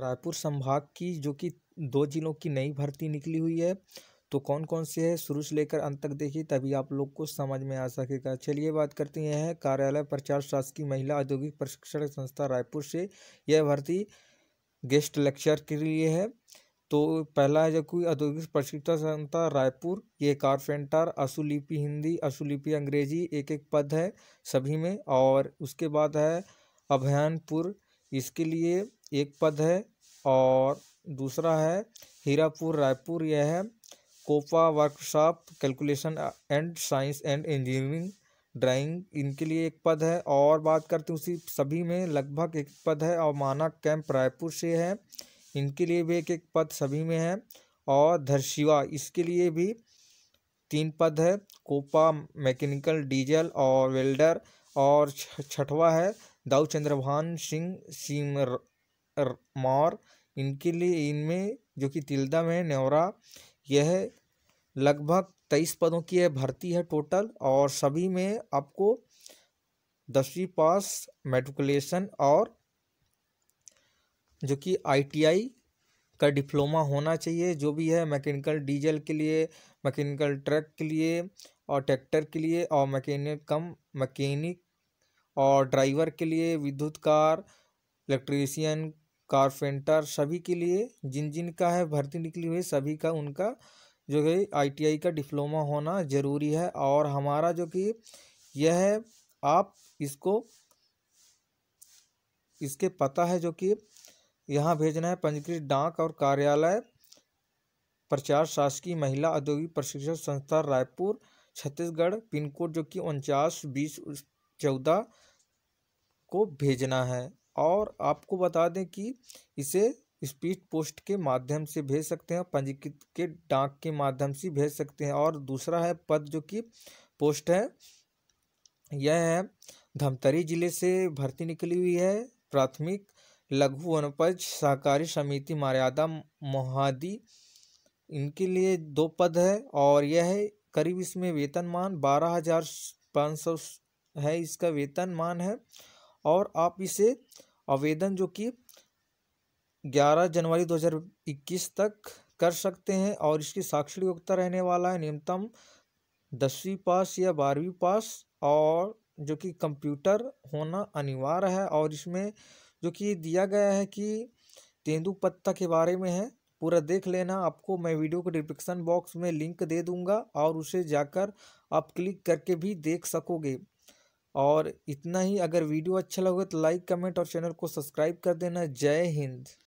रायपुर संभाग की जो कि दो जिलों की नई भर्ती निकली हुई है तो कौन कौन से है शुरू से लेकर अंत तक देखिए तभी आप लोग को समझ में आ सकेगा चलिए बात करते हैं कार्यालय प्रचार शासकीय महिला औद्योगिक प्रशिक्षण संस्था रायपुर से यह भर्ती गेस्ट लेक्चर के लिए है तो पहला है जो कोई औद्योगिक प्रशिक्षण संस्था रायपुर ये कारपेंटर अशुलिपि हिंदी अशुलिपि अंग्रेजी एक एक पद है सभी में और उसके बाद है अभियानपुर इसके लिए एक पद है और दूसरा है हीरापुर रायपुर यह है COPA workshop calculation and science and engineering drawing इनके लिए एक पद है और बात करते हैं उसी सभी में लगभग एक पद है और माना कैंप रायपुर से है इनके लिए भी एक एक पद सभी में है और धरशिवा इसके लिए भी तीन पद है कोपा मैकेनिकल डीजल और वेल्डर और छठवा है दाऊ चंद्रभान सिंह सिमर मौर इनके लिए इनमें जो कि तिलदम है नेवरा यह लगभग तेईस पदों की यह भर्ती है टोटल और सभी में आपको दसवीं पास मेट्रिकुलेशन और जो कि आईटीआई का डिप्लोमा होना चाहिए जो भी है मैकेनिकल डीजल के लिए मैकेनिकल ट्रक के लिए और ट्रैक्टर के लिए और मैकेनिक कम मैकेनिक और ड्राइवर के लिए विद्युत कार इलेक्ट्रीशियन कारपेंटर सभी के लिए जिन जिन का है भर्ती निकली हुई सभी का उनका जो है आईटीआई का डिप्लोमा होना ज़रूरी है और हमारा जो कि यह है आप इसको इसके पता है जो कि यहाँ भेजना है पंजीकृत डाक और कार्यालय प्रचार शासकीय महिला औद्योगिक प्रशिक्षण संस्था रायपुर छत्तीसगढ़ पिन कोड जो कि उनचास बीस चौदह को भेजना है और आपको बता दें कि इसे स्पीड पोस्ट के माध्यम से भेज सकते हैं पंजीकृत के डाक के माध्यम से भेज सकते हैं और दूसरा है पद जो कि पोस्ट है यह है धमतरी जिले से भर्ती निकली हुई है प्राथमिक लघु वनपज सहकारी समिति मर्यादा मोहादी इनके लिए दो पद है और यह है करीब इसमें वेतनमान बारह हजार पाँच सौ है इसका वेतनमान है और आप इसे आवेदन जो कि 11 जनवरी 2021 तक कर सकते हैं और इसकी साक्षर योग्यता रहने वाला है न्यूनतम दसवीं पास या बारहवीं पास और जो कि कंप्यूटर होना अनिवार्य है और इसमें जो कि दिया गया है कि तेंदु पत्ता के बारे में है पूरा देख लेना आपको मैं वीडियो को डिस्क्रिप्शन बॉक्स में लिंक दे दूंगा और उसे जाकर आप क्लिक करके भी देख सकोगे और इतना ही अगर वीडियो अच्छा लगे तो लाइक कमेंट और चैनल को सब्सक्राइब कर देना जय हिंद